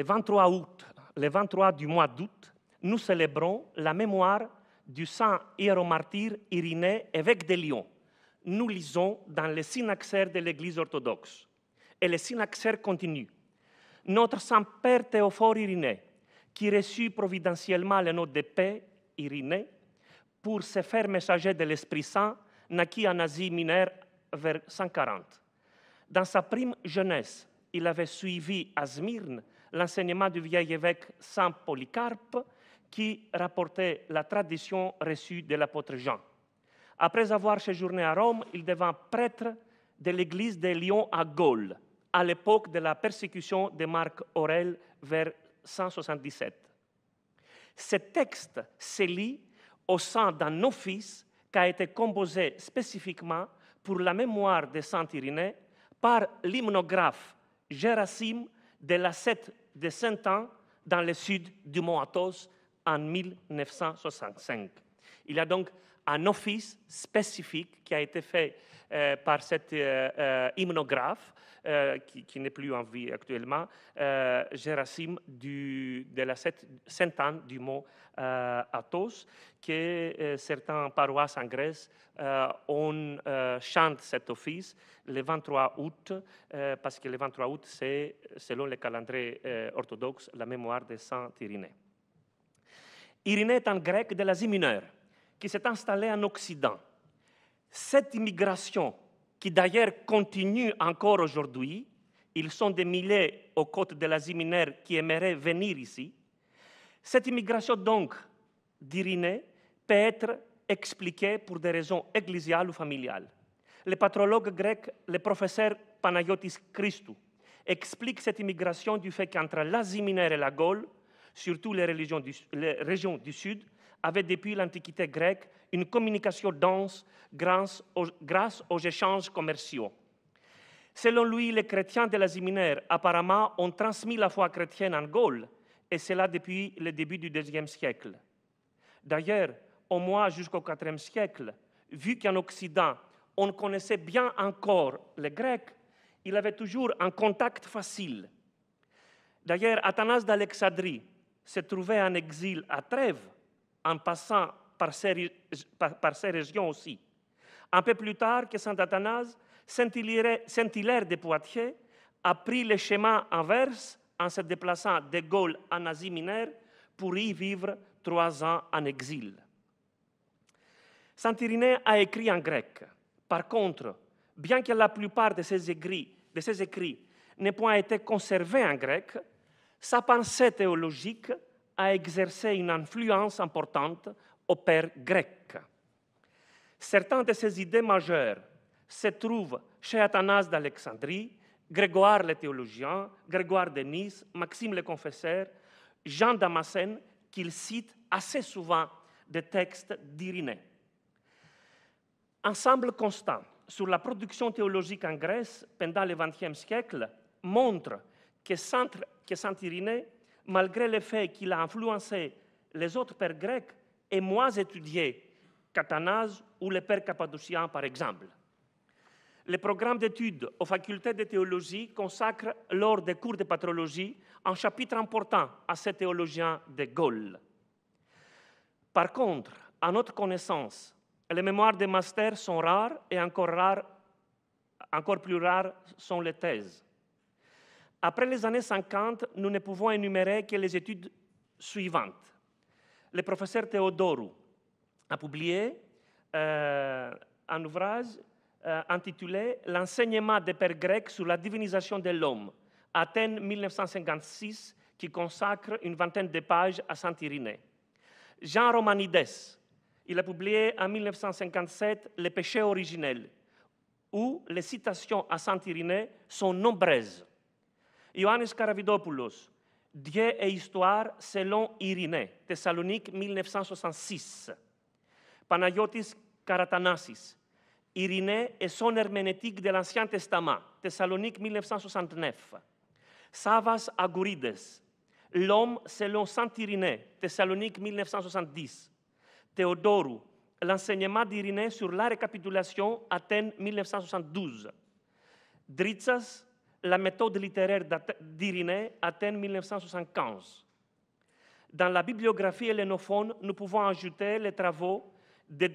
le 23 août, le 23 du mois d'août, nous célébrons la mémoire du saint hieromartyr Irinée, évêque de Lyon. Nous lisons dans les synaxaires de l'Église orthodoxe. Et le synaxaire continue. Notre Saint-Père Théophore Irinée, qui reçut providentiellement le nom de paix, Irinée, pour se faire messager de l'Esprit Saint, naquit en Asie mineure vers 140. Dans sa prime jeunesse, il avait suivi à Smyrne l'enseignement du vieil évêque Saint Polycarpe, qui rapportait la tradition reçue de l'apôtre Jean. Après avoir séjourné à Rome, il devint prêtre de l'église de Lyon à Gaulle à l'époque de la persécution de Marc Aurel vers 177. Ce texte se lit au sein d'un office qui a été composé spécifiquement pour la mémoire de Saint Irénée par l'hymnographe Gérasime de la septième de saint ans dans le sud du mont Athos en 1965. Il y a donc un office spécifique qui a été fait euh, par cet euh, euh, hymnographe, qui, n'est plus en vie actuellement, Gérasime de la Sainte-Anne du mont Athos, que certaines paroisses en Grèce ont chanté cet office le 23 août, parce que le 23 août, c'est, selon le calendrier orthodoxe, la mémoire de Saint Irénée. Irénée est un grec de l'Asie mineure qui s'est installée en Occident. Cette immigration, qui d'ailleurs continue encore aujourd'hui, ils sont des milliers aux côtes de l'Asie mineure qui aimeraient venir ici. Cette immigration donc d'Irinée peut être expliquée pour des raisons ecclésiales ou familiales. Le patrologue grec, le professeur Panayotis Christou, explique cette immigration du fait qu'entre l'Asie mineure et la Gaule, surtout les, les régions du Sud, avait depuis l'Antiquité grecque une communication dense grâce aux, grâce aux échanges commerciaux. Selon lui, les chrétiens de la ziminaire apparemment ont transmis la foi chrétienne en Gaule, et cela depuis le début du IIe siècle. D'ailleurs, au moins jusqu'au IVe siècle, vu qu'en Occident, on connaissait bien encore les Grecs, il avait toujours un contact facile. D'ailleurs, Athanas d'Alexandrie se trouvait en exil à Trèves en passant par ces, par, régions aussi. Un peu plus tard que Saint Athanase, Saint-Hilaire de Poitiers a pris le chemin inverse en se déplaçant de Gaulle en Asie mineure pour y vivre trois ans en exil. Saint-Irénée a écrit en grec. Par contre, bien que la plupart de ses écrits, de ses écrits n'aient point été conservés en grec, sa pensée théologique a exercé une influence importante au père grec. Certaines de ses idées majeures se trouvent chez Athanase d'Alexandrie, Grégoire le théologien, Grégoire de Nice, Maxime le confesseur, Jean Damascène, qu'il cite assez souvent des textes d'Irénée. Ensemble constant sur la production théologique en Grèce pendant le XXe siècle montre que Saint-Irénée malgré le fait qu'il a influencé les autres pères grecs, et moins étudié qu'Athanase ou les pères Cappadocien, par exemple. Les programmes d'études aux facultés de théologie consacrent, lors des cours de patrologie, un chapitre important à ces théologiens de Gaulle. Par contre, à notre connaissance, les mémoires des masters sont rares et encore, rares, encore plus rares sont les thèses. Après les années 50, nous ne pouvons énumérer que les études suivantes. Le professeur Théodorou a publié euh, un ouvrage euh, intitulé L'enseignement des pères grecs sur la divinisation de l'homme, Athènes 1956, qui consacre une vingtaine de pages à Saint-Irénée. Jean Romanides, il a publié en 1957 Les péchés originels, où les citations à Saint-Irénée sont nombreuses. Ιωάννης Καραβιντόπουλος, Dieu et histoire selon Iriné. Thessalonique 1966. Παναγιώτης Καρατανάσης, Iriné et son herméneutique de l'Ancien Testament, Thessalonique 1969. Savas Αγκουρίδες, L'homme selon Saint Iriné. Thessalonique 1970. Théodorou, L'enseignement d'Irinée sur la récapitulation, Athènes 1972. la méthode littéraire d'Irénée atteint 1975. Dans la bibliographie hellénophone, nous pouvons ajouter les travaux de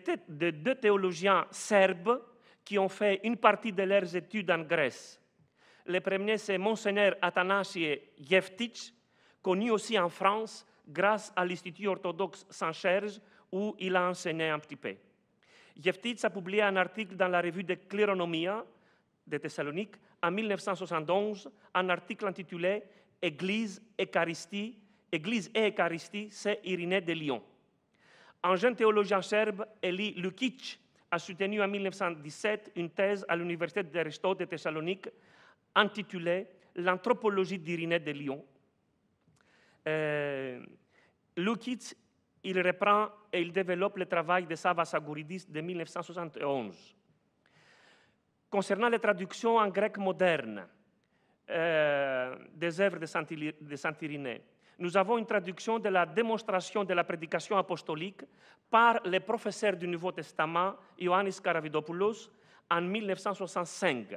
deux théologiens serbes qui ont fait une partie de leurs études en Grèce. Le premier, c'est Monseigneur Athanasie Jeftic, connu aussi en France grâce à l'Institut orthodoxe Saint-Cherge, où il a enseigné un petit peu. Jeftic a publié un article dans la revue de Cléronomia de Thessalonique en 1971 un article intitulé Église, Eucharistie, Église et Eucharistie, c'est Irinée de Lyon. Un jeune théologien serbe, Elie Lukic, a soutenu en 1917 une thèse à l'Université d'Aristote de Thessalonique intitulée L'anthropologie d'Irinée de Lyon. Euh, Lukic, il reprend et il développe le travail de Sava de 1971. Concernant les traductions en grec moderne euh, des œuvres de Saint-Irénée, nous avons une traduction de la démonstration de la prédication apostolique par le professeur du Nouveau Testament, Ioannis Karavidopoulos, en 1965.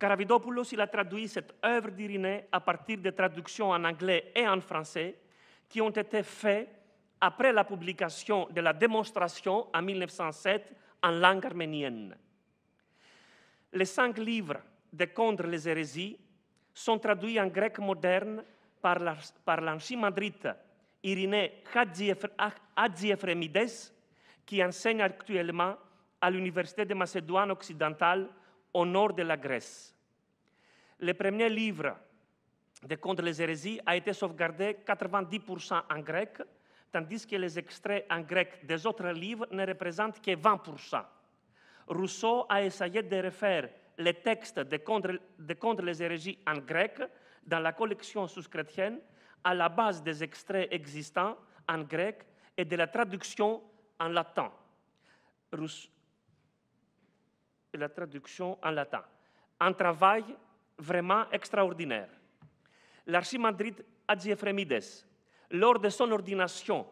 Karavidopoulos il a traduit cette œuvre d'Irénée à partir des traductions en anglais et en français qui ont été faites après la publication de la démonstration en 1907 en langue arménienne. Les cinq livres de Contre les hérésies sont traduits en grec moderne par l'enchimandrite Irinée Hadziephremides, qui enseigne actuellement à l'Université de Macédoine occidentale au nord de la Grèce. Le premier livre de Contre les hérésies a été sauvegardé 90% en grec, tandis que les extraits en grec des autres livres ne représentent que 20%. Rousseau a essayé de refaire les textes de contre, de contre les hérésies en grec dans la collection sous-chrétienne à la base des extraits existants en grec et de la traduction en latin. la traduction en latin. Un travail vraiment extraordinaire. L'archimandrite Adjiefremides, lors de son ordination,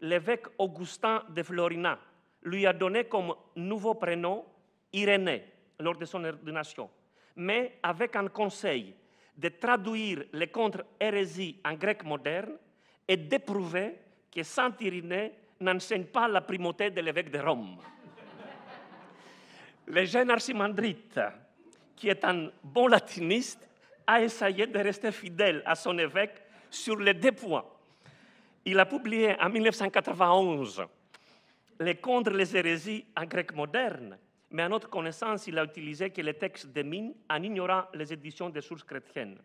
l'évêque Augustin de Florina lui a donné comme nouveau prénom Irénée lors de son ordination, mais avec un conseil de traduire les contre-hérésies en grec moderne et d'éprouver que Saint Irénée n'enseigne pas la primauté de l'évêque de Rome. Le jeune Archimandrite, qui est un bon latiniste, a essayé de rester fidèle à son évêque sur les deux points. Il a publié en 1991 les contre les hérésies en grec moderne, mais à notre connaissance, il a utilisé que les textes de Mines en ignorant les éditions des sources chrétiennes.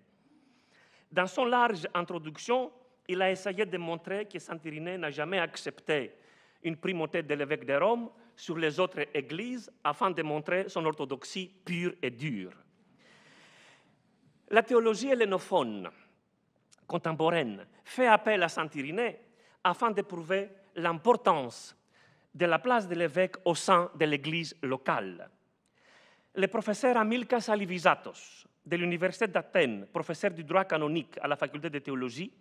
Dans son large introduction, il a essayé de montrer que Saint-Irénée n'a jamais accepté une primauté de l'évêque de Rome sur les autres églises afin de montrer son orthodoxie pure et dure. La théologie hellénophone contemporaine fait appel à Saint Irénée afin de prouver l'importance de la place de l'évêque au sein de l'Église locale. Le professeur Amilka Salivisatos de l'Université d'Athènes, professeur du droit canonique à la faculté de théologie,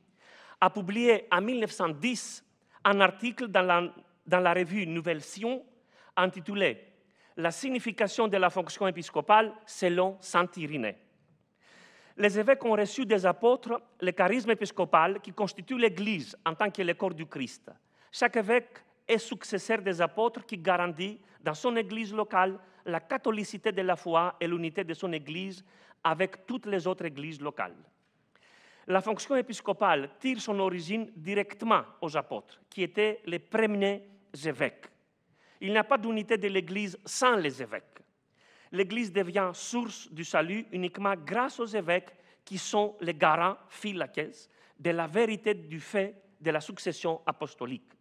a publié en 1910 un article dans la, dans la revue Nouvelle Sion intitulé La signification de la fonction épiscopale selon Saint Irénée. Les évêques ont reçu des apôtres le charisme épiscopal qui constitue l'Église en tant que le corps du Christ. Chaque évêque et successeur des apôtres qui garantit dans son Église locale la catholicité de la foi et l'unité de son Église avec toutes les autres Églises locales. La fonction épiscopale tire son origine directement aux apôtres, qui étaient les premiers évêques. Il n'y a pas d'unité de l'Église sans les évêques. L'Église devient source du salut uniquement grâce aux évêques qui sont les garants, fil de la vérité du fait de la succession apostolique.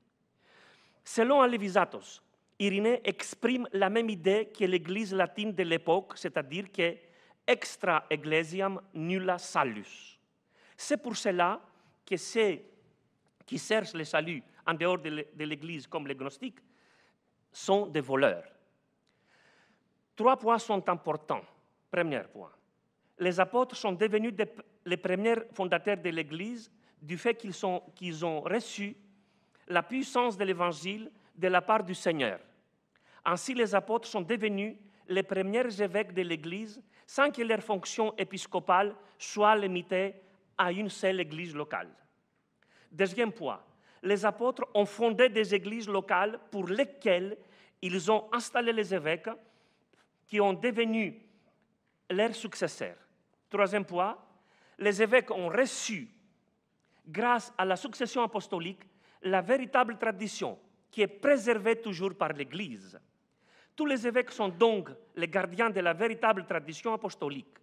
Selon Alevisatos, Irénée exprime la même idée que l'Église latine de l'époque, c'est-à-dire que extra ecclesiam nulla salus. C'est pour cela que ceux qui cherchent le salut en dehors de l'Église, comme les gnostiques, sont des voleurs. Trois points sont importants. Premier point, les apôtres sont devenus les premiers fondateurs de l'Église du fait qu'ils ont reçu la puissance de l'Évangile de la part du Seigneur. Ainsi, les apôtres sont devenus les premiers évêques de l'Église sans que leur fonction épiscopale soit limitée à une seule Église locale. Deuxième point, les apôtres ont fondé des églises locales pour lesquelles ils ont installé les évêques qui ont devenu leurs successeurs. Troisième point, les évêques ont reçu, grâce à la succession apostolique, la véritable tradition qui est préservée toujours par l'Église. Tous les évêques sont donc les gardiens de la véritable tradition apostolique.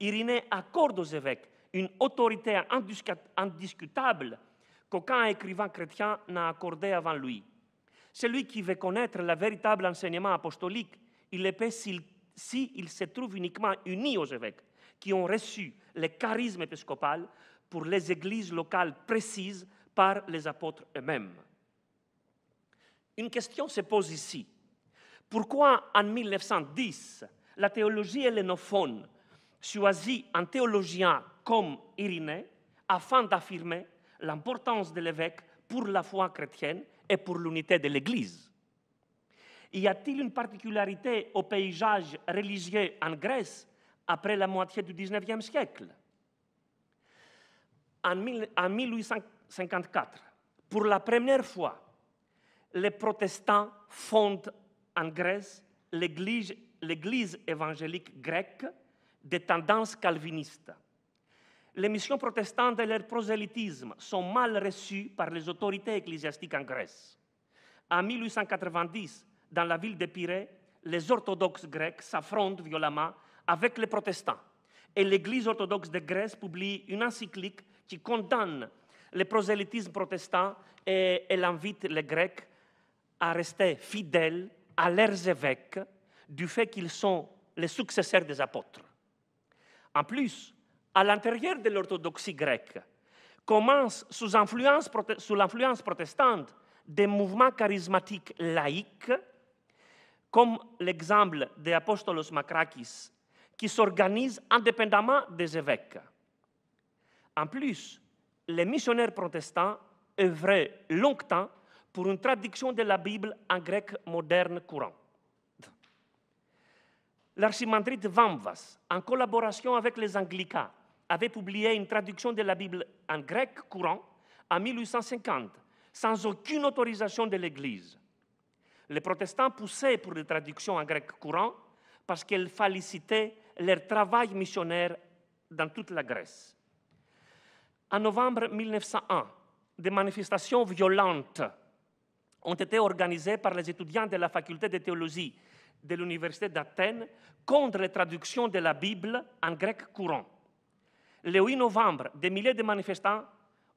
Irénée accorde aux évêques une autorité indiscutable qu'aucun écrivain chrétien n'a accordée avant lui. Celui qui veut connaître le véritable enseignement apostolique, il le peut s'il si il se trouve uniquement uni aux évêques qui ont reçu le charisme épiscopal pour les églises locales précises par les apôtres eux-mêmes. Une question se pose ici. Pourquoi en 1910, la théologie hellénophone choisit un théologien comme Irénée afin d'affirmer l'importance de l'évêque pour la foi chrétienne et pour l'unité de l'Église Y a-t-il une particularité au paysage religieux en Grèce après la moitié du XIXe siècle en 1840, 54 pour la première fois, les protestants fondent en Grèce l'Église évangélique grecque de tendance calviniste. Les missions protestantes et leur prosélytisme sont mal reçus par les autorités ecclésiastiques en Grèce. En 1890, dans la ville de Pirée, les orthodoxes grecs s'affrontent violemment avec les protestants et l'Église orthodoxe de Grèce publie une encyclique qui condamne le prosélytisme protestant et elle invite les Grecs à rester fidèles à leurs évêques du fait qu'ils sont les successeurs des apôtres. En plus, à l'intérieur de l'orthodoxie grecque, commence sous, l'influence protestante des mouvements charismatiques laïques, comme l'exemple des Apostolos Makrakis, qui s'organisent indépendamment des évêques. En plus, les missionnaires protestants œuvraient longtemps pour une traduction de la Bible en grec moderne courant. L'archimandrite Vamvas, en collaboration avec les Anglicans, avait publié une traduction de la Bible en grec courant en 1850, sans aucune autorisation de l'Église. Les protestants poussaient pour des traductions en grec courant parce qu'elles félicitait leur travail missionnaire dans toute la Grèce. En novembre 1901, des manifestations violentes ont été organisées par les étudiants de la faculté de théologie de l'Université d'Athènes contre les traductions de la Bible en grec courant. Le 8 novembre, des milliers de manifestants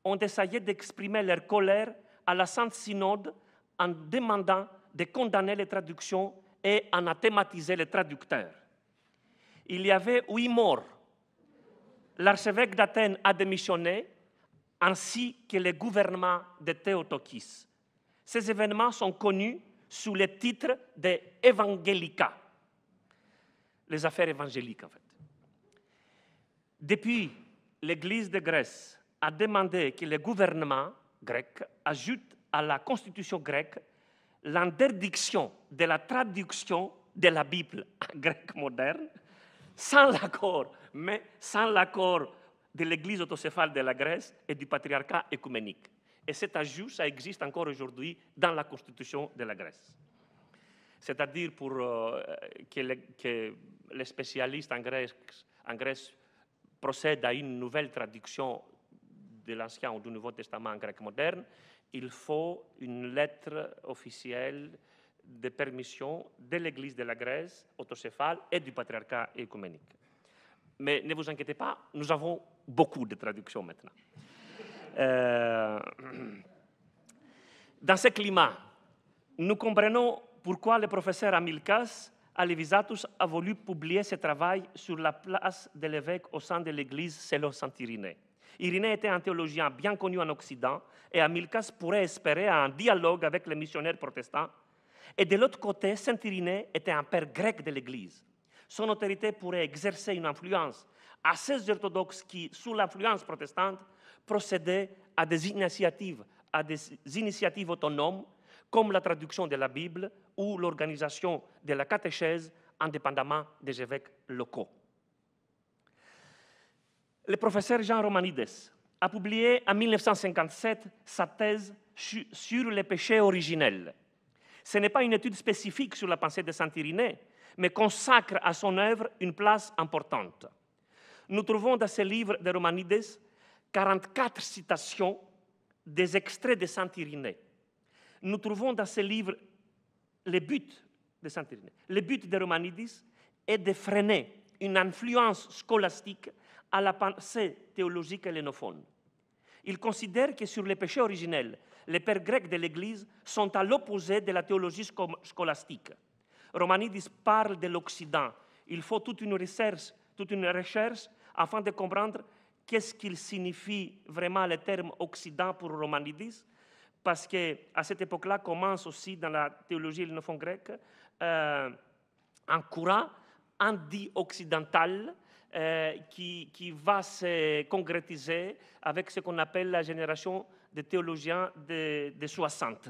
ont essayé d'exprimer leur colère à la Sainte Synode en demandant de condamner les traductions et en athématiser les traducteurs. Il y avait huit morts l'archevêque d'Athènes a démissionné, ainsi que le gouvernement de Théotokis. Ces événements sont connus sous le titre des Evangelica, les affaires évangéliques en fait. Depuis, l'Église de Grèce a demandé que le gouvernement grec ajoute à la constitution grecque l'interdiction de la traduction de la Bible en grec moderne sans l'accord mais sans l'accord de l'Église autocéphale de la Grèce et du patriarcat écuménique. Et cet ajout, ça existe encore aujourd'hui dans la constitution de la Grèce. C'est-à-dire pour euh, que, que, les spécialistes en Grèce, en Grèce procèdent à une nouvelle traduction de l'Ancien ou du Nouveau Testament en grec moderne, il faut une lettre officielle de permission de l'Église de la Grèce autocéphale et du patriarcat écuménique mais ne vous inquiétez pas, nous avons beaucoup de traductions maintenant. Euh, dans ce climat, nous comprenons pourquoi le professeur Amilcas Alevisatus a voulu publier ce travail sur la place de l'évêque au sein de l'Église selon saint Irénée. Irénée était un théologien bien connu en Occident et Amilcas pourrait espérer un dialogue avec les missionnaires protestants. Et de l'autre côté, saint Irénée était un père grec de l'Église son autorité pourrait exercer une influence à ces orthodoxes qui, sous l'influence protestante, procédaient à des initiatives, à des initiatives autonomes, comme la traduction de la Bible ou l'organisation de la catéchèse, indépendamment des évêques locaux. Le professeur Jean Romanides a publié en 1957 sa thèse sur les péchés originels. Ce n'est pas une étude spécifique sur la pensée de Saint-Irénée, mais consacre à son œuvre une place importante. Nous trouvons dans ce livre de Romanides 44 citations des extraits de Saint-Irénée. Nous trouvons dans ce livre le but de Saint-Irénée. Le but de Romanides est de freiner une influence scolastique à la pensée théologique hellénophone. Il considère que sur les péchés originels, les pères grecs de l'Église sont à l'opposé de la théologie scolastique. Romanidis parle de l'Occident. Il faut toute une recherche, toute une recherche afin de comprendre qu'est-ce qu'il signifie vraiment le terme Occident pour Romanidis, parce que à cette époque-là commence aussi dans la théologie de le grecque euh, un courant anti-occidental euh, qui, va se concrétiser avec ce qu'on appelle la génération des théologiens de, de 60,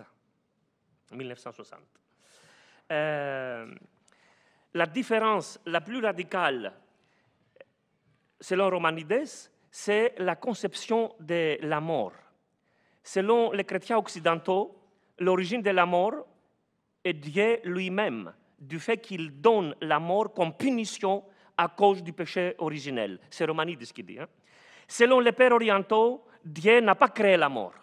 1960. Euh, la différence la plus radicale, selon Romanides, c'est la conception de la mort. Selon les chrétiens occidentaux, l'origine de la mort est Dieu lui-même, du fait qu'il donne la mort comme punition à cause du péché originel. C'est Romanides qui dit. Hein. Selon les pères orientaux, Dieu n'a pas créé la mort.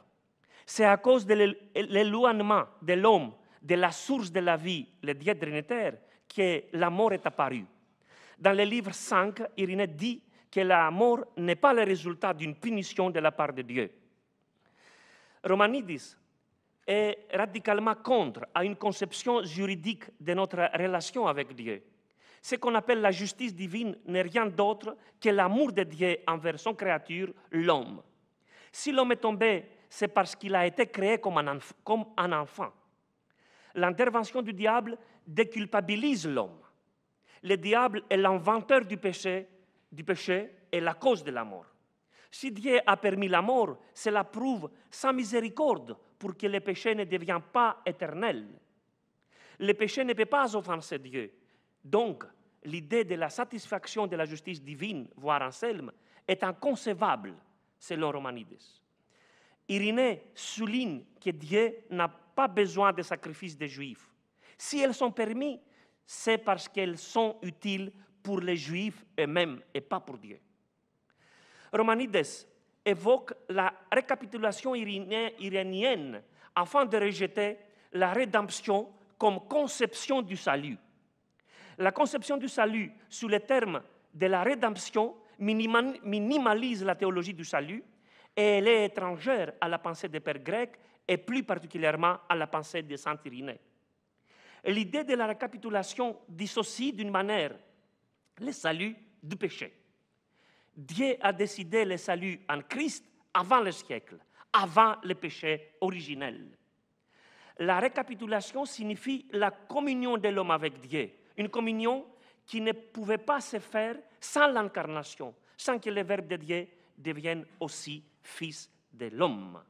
C'est à cause de l'éloignement de l'homme de la source de la vie, le Dieu trinitaire, que la mort est apparue. Dans le livre 5, Irénée dit que la mort n'est pas le résultat d'une punition de la part de Dieu. Romanidis est radicalement contre à une conception juridique de notre relation avec Dieu. Ce qu'on appelle la justice divine n'est rien d'autre que l'amour de Dieu envers son créature, l'homme. Si l'homme est tombé, c'est parce qu'il a été créé comme un enfant. L'intervention du diable déculpabilise l'homme. Le diable est l'inventeur du péché, du péché et la cause de la mort. Si Dieu a permis la mort, cela prouve sa miséricorde pour que le péché ne devienne pas éternel. Le péché ne peut pas offenser Dieu. Donc, l'idée de la satisfaction de la justice divine, voire Anselme, est inconcevable selon Romanides. Irénée souligne que Dieu n'a pas besoin des sacrifices des Juifs. Si elles sont permises, c'est parce qu'elles sont utiles pour les Juifs eux-mêmes et pas pour Dieu. Romanides évoque la récapitulation irénienne afin de rejeter la rédemption comme conception du salut. La conception du salut sous le terme de la rédemption minimalise la théologie du salut et elle est étrangère à la pensée des pères grecs et plus particulièrement à la pensée de Saint-Irénée. L'idée de la récapitulation dissocie d'une manière le salut du péché. Dieu a décidé le salut en Christ avant le siècle, avant le péché originel. La récapitulation signifie la communion de l'homme avec Dieu, une communion qui ne pouvait pas se faire sans l'incarnation, sans que le Verbe de Dieu devienne aussi fils de l'homme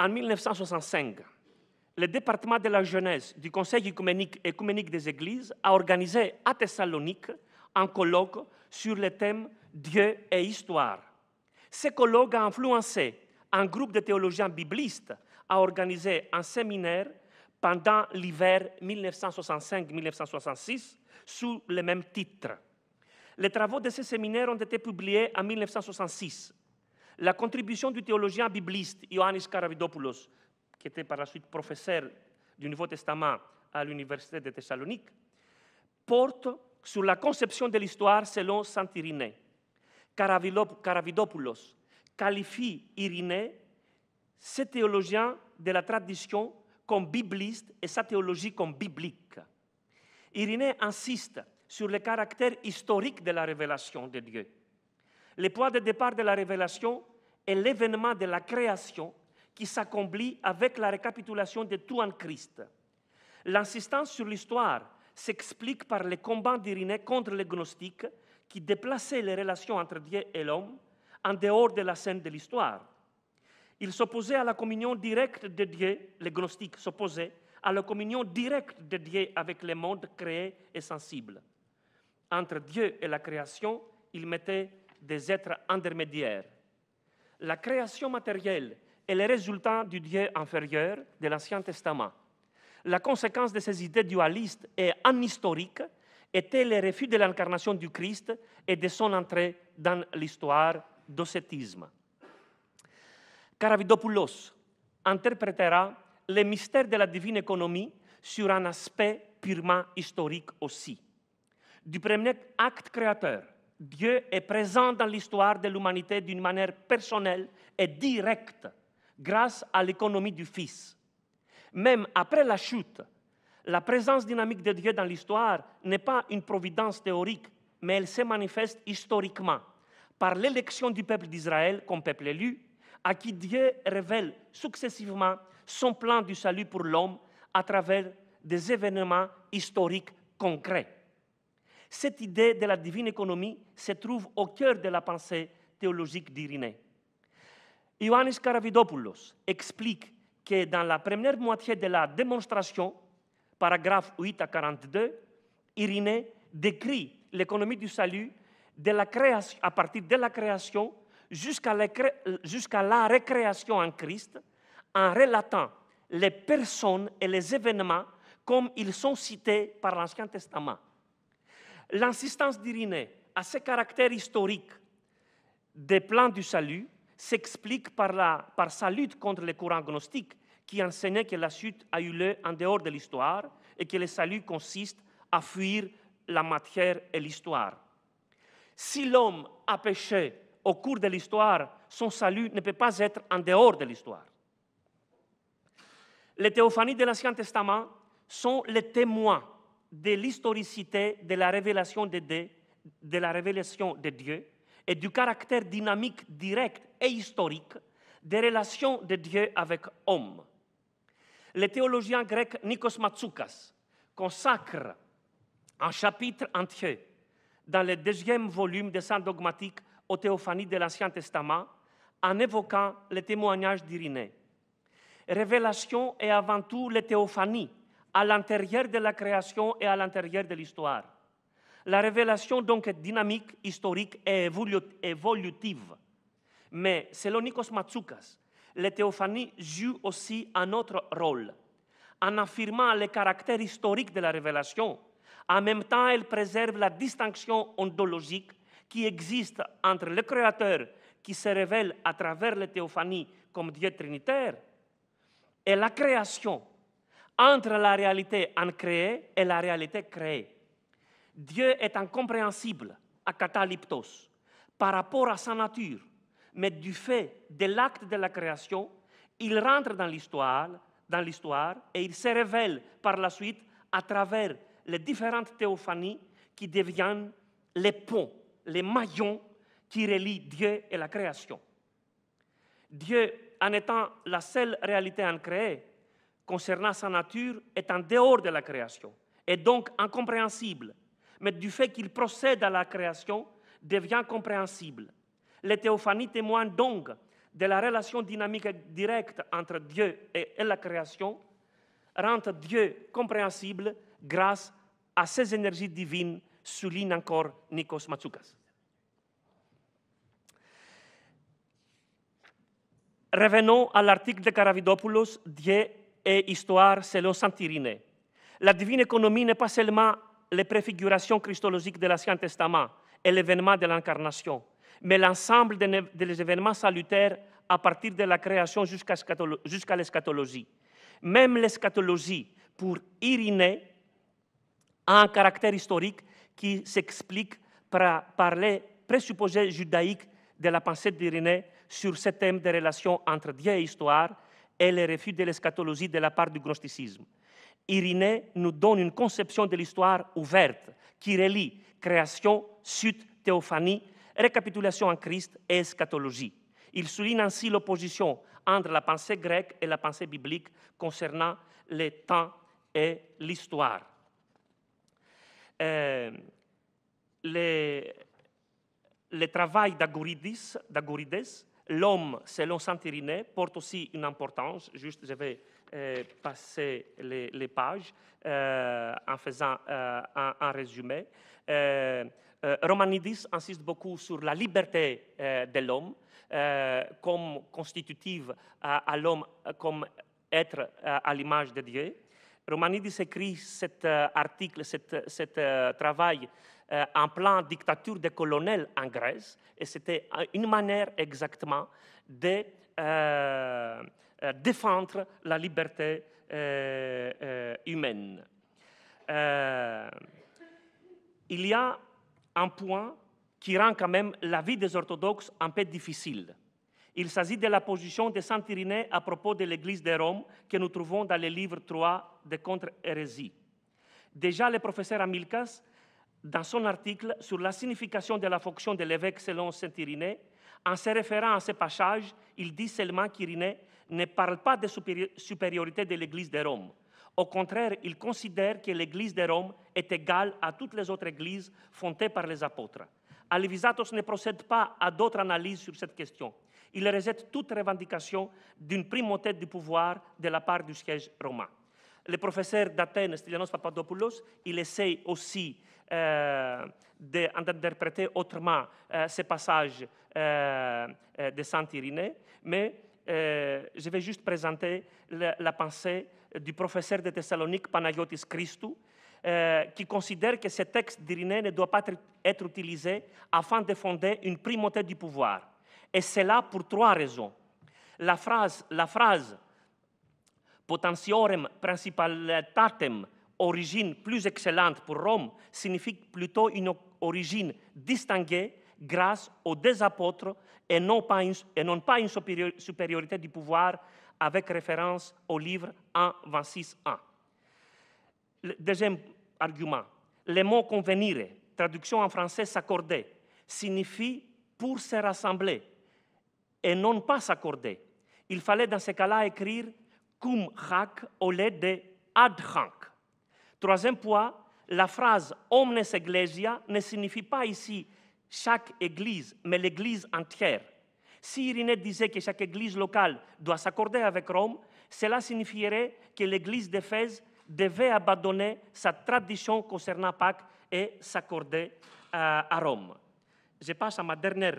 en 1965, le département de la jeunesse du Conseil œcuménique des Églises a organisé à Thessalonique un colloque sur le thème Dieu et histoire. Ce colloque a influencé un groupe de théologiens biblistes à organiser un séminaire pendant l'hiver 1965-1966 sous le même titre. Les travaux de ce séminaire ont été publiés en 1966 la contribution du théologien bibliste Ioannis Karavidopoulos, qui était par la suite professeur du Nouveau Testament à l'Université de Thessalonique, porte sur la conception de l'histoire selon saint Irénée. Karavidopoulos qualifie Irénée, ce théologien de la tradition, comme bibliste et sa théologie comme biblique. Irénée insiste sur le caractère historique de la révélation de Dieu. Le point de départ de la révélation l'événement de la création qui s'accomplit avec la récapitulation de tout en Christ. L'insistance sur l'histoire s'explique par les combats d'Irénée contre les gnostiques qui déplaçaient les relations entre Dieu et l'homme en dehors de la scène de l'histoire. Ils s'opposaient à la communion directe de Dieu, les gnostiques s'opposaient à la communion directe de Dieu avec les mondes créés et sensibles. Entre Dieu et la création, ils mettaient des êtres intermédiaires la création matérielle est le résultat du Dieu inférieur de l'Ancien Testament. La conséquence de ces idées dualistes et anhistoriques était le refus de l'incarnation du Christ et de son entrée dans l'histoire d'océtisme. Caravidopoulos interprétera les mystères de la divine économie sur un aspect purement historique aussi. Du premier acte créateur Dieu est présent dans l'histoire de l'humanité d'une manière personnelle et directe grâce à l'économie du Fils. Même après la chute, la présence dynamique de Dieu dans l'histoire n'est pas une providence théorique, mais elle se manifeste historiquement par l'élection du peuple d'Israël comme peuple élu, à qui Dieu révèle successivement son plan du salut pour l'homme à travers des événements historiques concrets. Cette idée de la divine économie se trouve au cœur de la pensée théologique d'Irinée. Ioannis Karavidopoulos explique que dans la première moitié de la démonstration, paragraphe 8 à 42, Irinée décrit l'économie du salut de la création, à partir de la création jusqu'à la récréation en Christ, en relatant les personnes et les événements comme ils sont cités par l'Ancien Testament. L'insistance d'Irénée à ce caractère historique des plans du salut s'explique par, par sa lutte contre les courants gnostiques qui enseignaient que la chute a eu lieu en dehors de l'histoire et que le salut consiste à fuir la matière et l'histoire. Si l'homme a péché au cours de l'histoire, son salut ne peut pas être en dehors de l'histoire. Les théophanies de l'Ancien Testament sont les témoins de l'historicité de la révélation de Dieu, de la révélation de Dieu et du caractère dynamique direct et historique des relations de Dieu avec homme. Le théologien grec Nikos Matsoukas consacre un chapitre entier dans le deuxième volume de Saint Dogmatique aux théophanies de l'Ancien Testament en évoquant les témoignages d'Irinée. Révélation est avant tout les théophanies à l'intérieur de la création et à l'intérieur de l'histoire. La révélation donc est dynamique, historique et évolutive. Mais selon Nikos Matsoukas, la théophanie joue aussi un autre rôle. En affirmant le caractère historique de la révélation, en même temps, elle préserve la distinction ontologique qui existe entre le Créateur qui se révèle à travers la théophanie comme Dieu trinitaire et la création entre la réalité incréée et la réalité créée. Dieu est incompréhensible à Cataliptos par rapport à sa nature, mais du fait de l'acte de la création, il rentre dans l'histoire, dans l'histoire et il se révèle par la suite à travers les différentes théophanies qui deviennent les ponts, les maillons qui relient Dieu et la création. Dieu, en étant la seule réalité ancrée, concernant sa nature est en dehors de la création, et donc incompréhensible, mais du fait qu'il procède à la création, devient compréhensible. Les théophanies témoignent donc de la relation dynamique directe entre Dieu et la création, rendent Dieu compréhensible grâce à ses énergies divines, souligne encore Nikos Matsoukas. Revenons à l'article de Karavidopoulos, Dieu et histoire, selon Saint-Irénée. La divine économie n'est pas seulement les préfigurations christologiques de l'Ancien Testament et l'événement de l'incarnation, mais l'ensemble des événements salutaires à partir de la création jusqu'à l'eschatologie. Même l'eschatologie, pour Irénée a un caractère historique qui s'explique par, les présupposés judaïques de la pensée d'Irinée sur ce thème des relations entre Dieu et histoire, et le refus de l'eschatologie de la part du gnosticisme. Irénée nous donne une conception de l'histoire ouverte qui relie création, suite, théophanie, récapitulation en Christ et eschatologie. Il souligne ainsi l'opposition entre la pensée grecque et la pensée biblique concernant le temps et l'histoire. Euh, le, le, travail d'Agorides l'homme, selon Saint-Irénée, porte aussi une importance. Juste, je vais euh, passer les, pages euh, en faisant euh, un, résumé. Romanidis insiste beaucoup sur la liberté de l'homme comme constitutive à l'homme comme être à l'image de Dieu. Romanidis écrit cet euh, article, cet, euh, euh, travail en plein dictature des colonels en Grèce, et c'était une manière exactement de défendre la liberté humaine. il y a un point qui rend quand même la vie des orthodoxes un peu difficile. Il s'agit de la position de Saint Irénée à propos de l'Église de Rome que nous trouvons dans les livres 3 de contre-hérésie. Déjà, le professeur Amilcas, dans son article sur la signification de la fonction de l'évêque selon saint Irénée, en se référant à ce passage, il dit seulement qu'Irénée ne parle pas de supériorité de l'Église de Rome. Au contraire, il considère que l'Église de Rome est égale à toutes les autres églises fondées par les apôtres. Alivisatos ne procède pas à d'autres analyses sur cette question. Il rejette toute revendication d'une primauté du pouvoir de la part du siège romain. Le professeur d'Athènes, Stylianos Papadopoulos, il essaye aussi euh, d'interpréter autrement ce euh, ces passages euh, de Saint-Irénée, mais je vais juste présenter la, pensée du professeur de Thessalonique, Panagiotis Christou, qui considère que ce texte d'Irénée ne doit pas être utilisé afin de fonder une primauté du pouvoir. Et c'est là pour trois raisons. La phrase, la phrase potentiorem principalitatem, origine plus excellente pour Rome, signifie plutôt une origine distinguée grâce aux deux apôtres et non pas une, et non pas une supériorité du pouvoir avec référence au livre 1, 26, 1. deuxième argument, le mot convenire traduction en français s'accorder, signifie pour se rassembler et non pas s'accorder. Il fallait dans ce cas-là écrire au lieu de Troisième point, la phrase omnes ecclesia ne signifie pas ici chaque église, mais l'église entière. Si Irénée disait que chaque église locale doit s'accorder avec Rome, cela signifierait que l'église d'Éphèse devait abandonner sa tradition concernant Pâques et s'accorder euh, à Rome. Je passe à ma dernière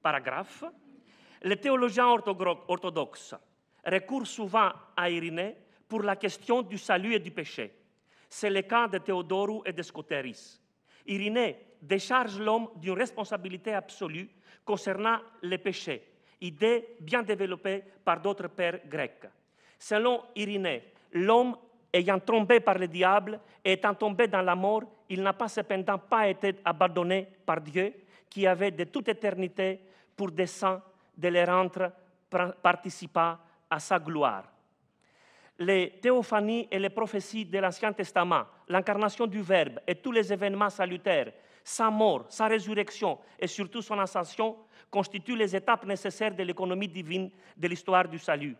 paragraphe. Les théologiens orthodoxes recourt souvent à Irénée pour la question du salut et du péché. C'est le cas de Théodorou et de Scotéris. Irénée décharge l'homme d'une responsabilité absolue concernant les péchés, idée bien développée par d'autres pères grecs. Selon Irénée, l'homme ayant tombé par le diable et étant tombé dans la mort, il n'a pas cependant pas été abandonné par Dieu, qui avait de toute éternité pour dessein de les rendre participants à sa gloire. Les théophanies et les prophéties de l'Ancien Testament, l'incarnation du Verbe et tous les événements salutaires, sa mort, sa résurrection et surtout son ascension constituent les étapes nécessaires de l'économie divine de l'histoire du salut.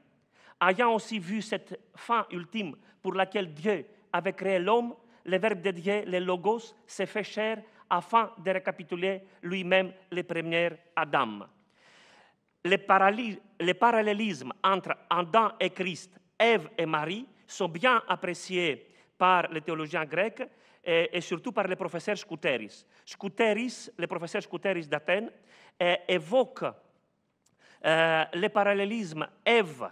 Ayant aussi vu cette fin ultime pour laquelle Dieu avait créé l'homme, le Verbe de Dieu, le Logos, s'est fait chair afin de récapituler lui-même les premières Adam les parallélismes entre Adam et Christ, Ève et Marie sont bien appréciés par les théologiens grecs et, surtout par les professeurs Scouteris. Scouteris le professeur Scouteris d'Athènes évoque euh, les parallélismes parallélisme Ève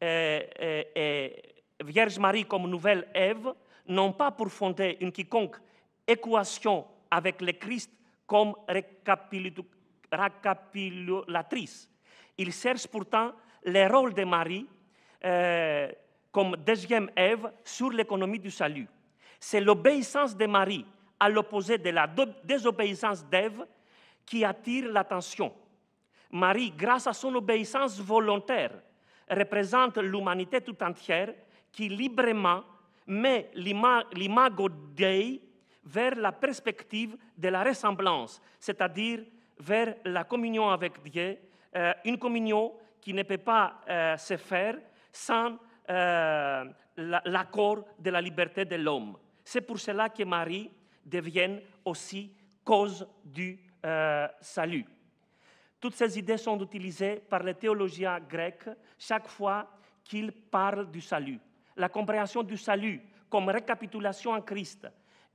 et, et, Vierge Marie comme nouvelle Ève, non pas pour fonder une quiconque équation avec le Christ comme récapitulatrice, il cherche pourtant le rôle de Marie euh, comme deuxième Ève sur l'économie du salut. C'est l'obéissance de Marie à l'opposé de la désobéissance d'Ève qui attire l'attention. Marie, grâce à son obéissance volontaire, représente l'humanité tout entière qui librement met l'imago Dei vers la perspective de la ressemblance, c'est-à-dire vers la communion avec Dieu euh, une communion qui ne peut pas euh, se faire sans euh, l'accord de la liberté de l'homme. C'est pour cela que Marie devient aussi cause du salut. Toutes ces idées sont utilisées par les théologiens grecs chaque fois qu'ils parlent du salut. La compréhension du salut comme récapitulation en Christ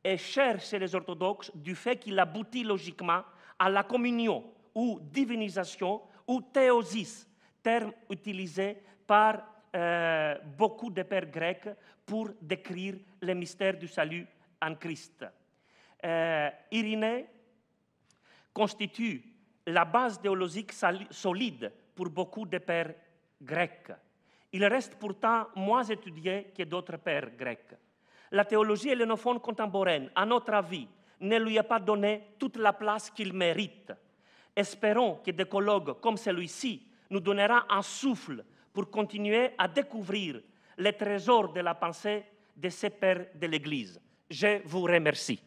est chère chez les orthodoxes du fait qu'il aboutit logiquement à la communion ou divinisation ou théosis, terme utilisé par euh, beaucoup de pères grecs pour décrire le mystère du salut en Christ. Euh, Irénée constitue la base théologique solide pour beaucoup de pères grecs. Il reste pourtant moins étudié que d'autres pères grecs. La théologie hellénophone contemporaine, à notre avis, ne lui a pas donné toute la place qu'il mérite. Espérons que des colloques comme celui-ci nous donnera un souffle pour continuer à découvrir les trésors de la pensée de ces pères de l'Église. Je vous remercie.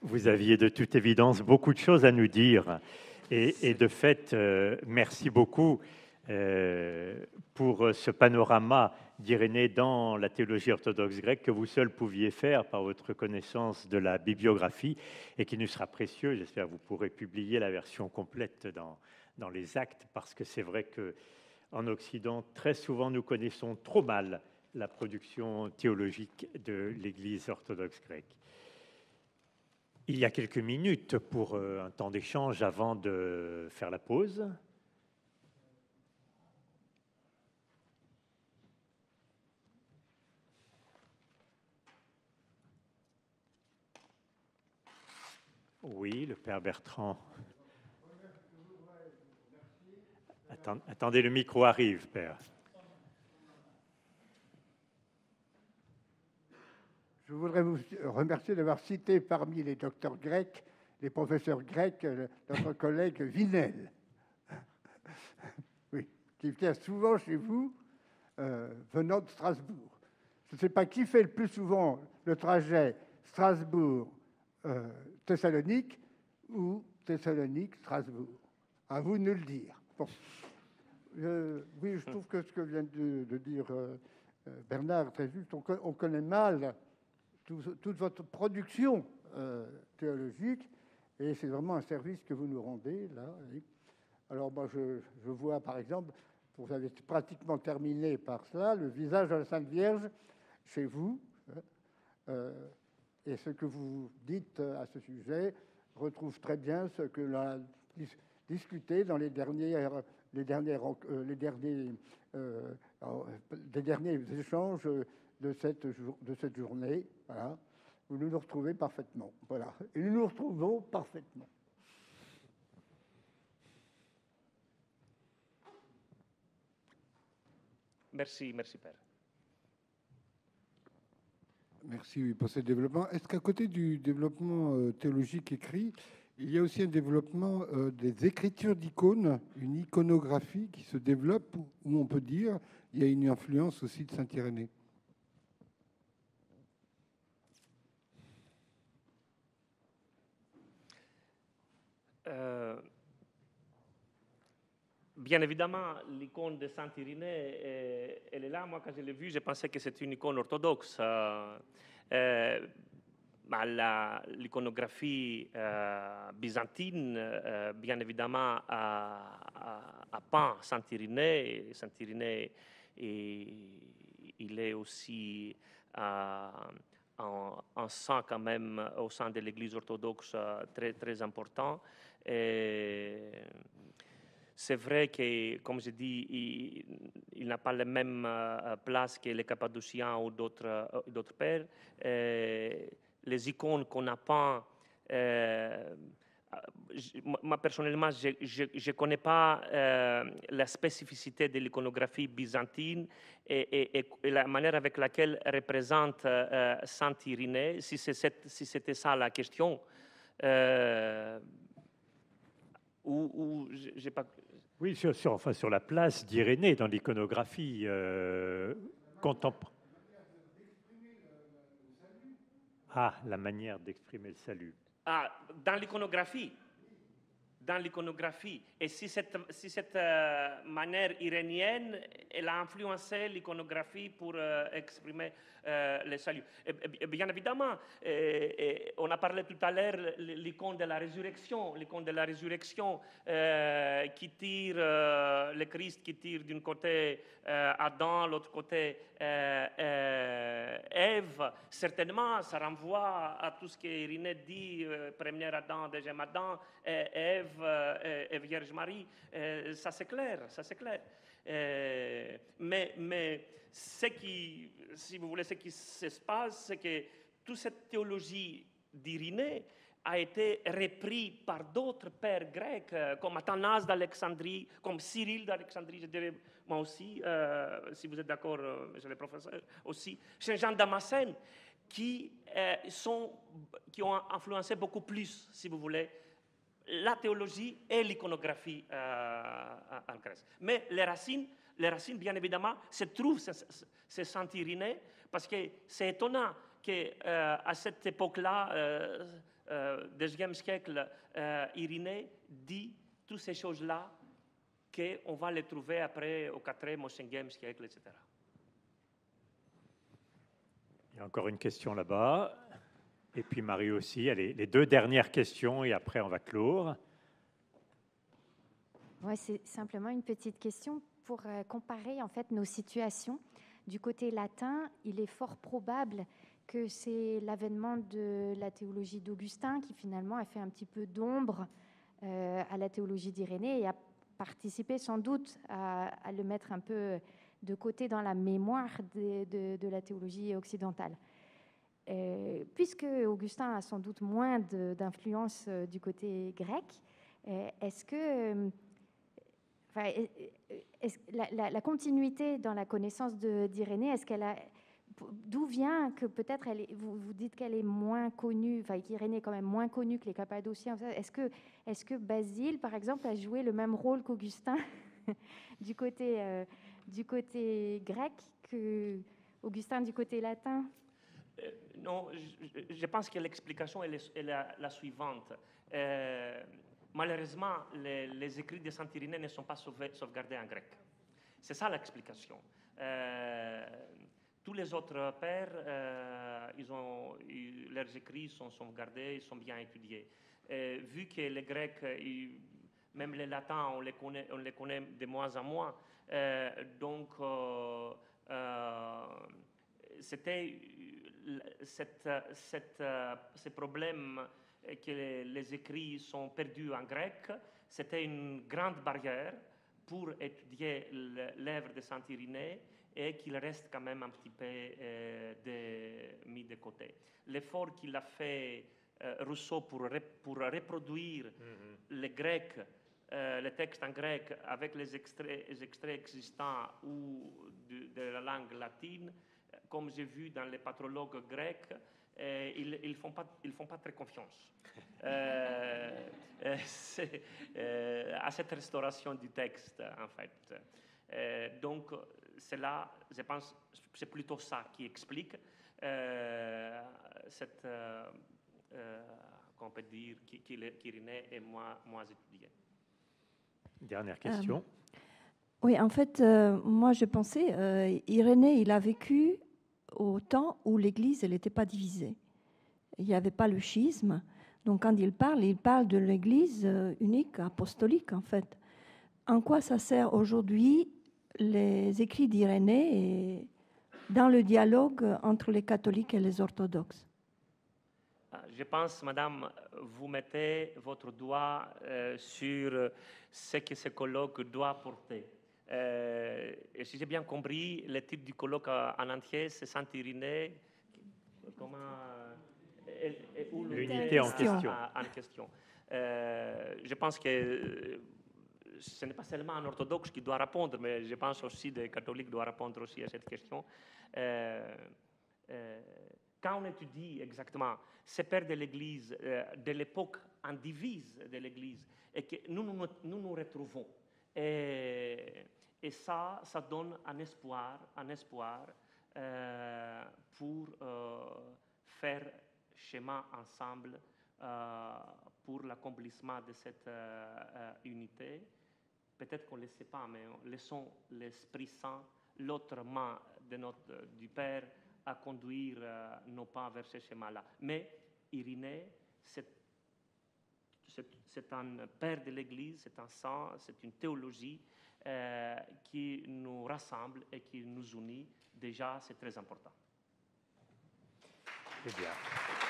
Vous aviez de toute évidence beaucoup de choses à nous dire. Et, de fait, euh, merci beaucoup. Euh, pour euh, ce panorama d'Irénée dans la théologie orthodoxe grecque que vous seul pouviez faire par votre connaissance de la bibliographie et qui nous sera précieux. J'espère que vous pourrez publier la version complète dans, dans les actes parce que c'est vrai que en Occident, très souvent, nous connaissons trop mal la production théologique de l'Église orthodoxe grecque. Il y a quelques minutes pour euh, un temps d'échange avant de faire la pause. Oui, le père Bertrand. Attendez, le micro arrive, père. Je voudrais vous remercier d'avoir cité parmi les docteurs grecs, les professeurs grecs, euh, notre collègue Vinel, oui, qui vient souvent chez vous, euh, venant de Strasbourg. Je ne sais pas qui fait le plus souvent le trajet Strasbourg, euh, Thessalonique ou Thessalonique-Strasbourg. À vous de nous le dire. oui, je trouve que ce que vient de, dire euh, euh, Bernard, très juste, on, connaît mal toute votre production euh, théologique, et c'est vraiment un service que vous nous rendez là. alors moi, je, vois par exemple, vous avez pratiquement terminé par cela, le visage de la Sainte Vierge chez vous. Hein, euh, et ce que vous dites euh, à ce sujet retrouve très bien ce que l'on a discuté dans les les euh, les derniers euh, derniers échanges de cette journée. vous nous, nous retrouvez parfaitement. Voilà, et nous nous retrouvons parfaitement. Merci, merci Père. Merci pour ce développement. Est-ce qu'à côté du développement euh, théologique écrit, il y a aussi un développement euh, des écritures d'icônes, une iconographie qui se développe, où on peut dire il y a une influence aussi de Saint-Irénée euh, Bien évidemment, l'icône de Saint-Irénée, euh, elle est là. Moi, quand je l'ai vue, j'ai pensé que c'était une icône orthodoxe. Euh, euh bah, l'iconographie euh, byzantine, bien évidemment, a, a peint Saint-Irénée. Saint-Irénée, il est aussi un, saint quand même au sein de l'Église orthodoxe très, très important. Et, c'est vrai que, comme je dis, il, n'a pas la même euh, place que les Cappadociens ou d'autres euh, pères. Euh, les icônes qu'on a peintes, moi, personnellement, je ne connais pas la spécificité de l'iconographie byzantine et, la manière avec laquelle représente euh, Saint Irénée. Si c'était ça la question, ou, j'ai pas. Oui, sur, enfin, sur la place d'Irénée dans l'iconographie euh, contemporaine. Ah, la manière d'exprimer le salut. Ah, dans l'iconographie dans l'iconographie. Et si cette, si cette euh, manière irénienne, elle a influencé l'iconographie pour euh, exprimer euh, les le salut. bien évidemment, on a parlé tout à l'heure l'icône de la résurrection, l'icône de la résurrection qui tire le Christ qui tire d'un côté Adam, l'autre côté euh, euh, Ève, certainement, ça renvoie à tout ce que dit, euh, première Adam, deuxième Adam, Ève et Vierge Marie. ça c'est clair, ça c'est clair. mais, mais ce qui, si vous voulez, ce qui se passe, c'est que toute cette théologie d'Irinée, a été repris par d'autres pères grecs, euh, comme Athanase d'Alexandrie, comme Cyril d'Alexandrie, je dirais moi aussi, euh, si vous êtes d'accord, je euh, les le professeur, aussi, Saint Jean damasène qui, sont, qui ont influencé beaucoup plus, si vous voulez, la théologie et l'iconographie en Grèce. Mais les racines, les racines, bien évidemment, se trouvent, se, se parce que c'est étonnant qu'à à cette époque-là, euh, deuxième siècle, euh, Irénée dit toutes ces choses-là qu'on va les trouver après au quatrième, au cinquième siècle, etc. Il y a encore une question là-bas. Et puis Marie aussi. les deux dernières questions et après on va clore. Ouais, c'est simplement une petite question pour euh, comparer en fait nos situations. Du côté latin, il est fort probable que c'est l'avènement de la théologie d'Augustin qui finalement a fait un petit peu d'ombre euh, à la théologie d'Irénée et a participé sans doute à, le mettre un peu de côté dans la mémoire de, la théologie occidentale. Euh, puisque Augustin a sans doute moins d'influence euh, du côté grec, est-ce que la, la, continuité dans la connaissance d'Irénée, est-ce qu'elle a, d'où vient que peut-être elle vous, dites qu'elle est moins connue, enfin qu'Irénée est quand même moins connue que les Cappadociens. Est-ce que, est que Basile, par exemple, a joué le même rôle qu'Augustin du, côté, euh, du côté grec que Augustin du côté latin euh, Non, je, pense que l'explication est, la, suivante. Euh, malheureusement, les, écrits de Saint-Irénée ne sont pas sauvegardés en grec. C'est ça l'explication. Tous les autres pères, euh, ils ont, leurs écrits sont gardés, ils sont bien étudiés. vu que les Grecs, même les Latins, on les connaît, on les connaît de moins en moins, euh, donc euh, c'était cette, cette, ce problème que les, les écrits sont perdus en grec, c'était une grande barrière pour étudier l'œuvre de Saint-Irénée et qu'il reste quand même un petit peu euh, mis de côté. L'effort qu'il a fait euh, Rousseau pour, pour reproduire mm-hmm. le les Grecs, euh, les textes en grec avec les extraits, extraits existants ou de, la langue latine, comme j'ai vu dans les patrologues grecs, ils ne font, pas, font pas très confiance à cette restauration du texte, en fait. donc, cela, je pense, c'est plutôt ça qui explique euh, cette, euh, euh, qu'on peut dire, qu'Irénée est moins, étudiée. Dernière question. Oui, en fait, moi je pensais, euh, Irénée, il a vécu au temps où l'Église elle n'était pas divisée. Il n'y avait pas le schisme. Donc quand il parle, il parle de l'Église unique, apostolique en fait. En quoi ça sert aujourd'hui les écrits d'Irénée dans le dialogue entre les catholiques et les orthodoxes ah, Je pense, Madame, vous mettez votre doigt euh, sur ce que ce colloque doit porter. Euh, et si j'ai bien compris, le titre du colloque en entier, c'est Saint-Irénée. Euh, l'unité en question. je pense que ce n'est pas seulement un orthodoxe qui doit répondre, mais je pense aussi des catholiques doivent répondre aussi à cette question. Euh, euh, quand on étudie exactement ces pères de l'Église euh, de l'époque en divise de l'Église, et que nous nous, retrouvons, et, ça, ça donne un espoir, un espoir pour faire chemin ensemble pour l'accomplissement de cette unité peut-être qu'on ne le sait pas, mais laissons l'Esprit Saint, l'autre main de notre, du Père, à conduire euh, nos pas vers ce schéma-là. Mais Irénée, c'est un père de l'Église, c'est un saint, c'est une théologie euh, qui nous rassemble et qui nous unit. Déjà, c'est très important. Très eh bien.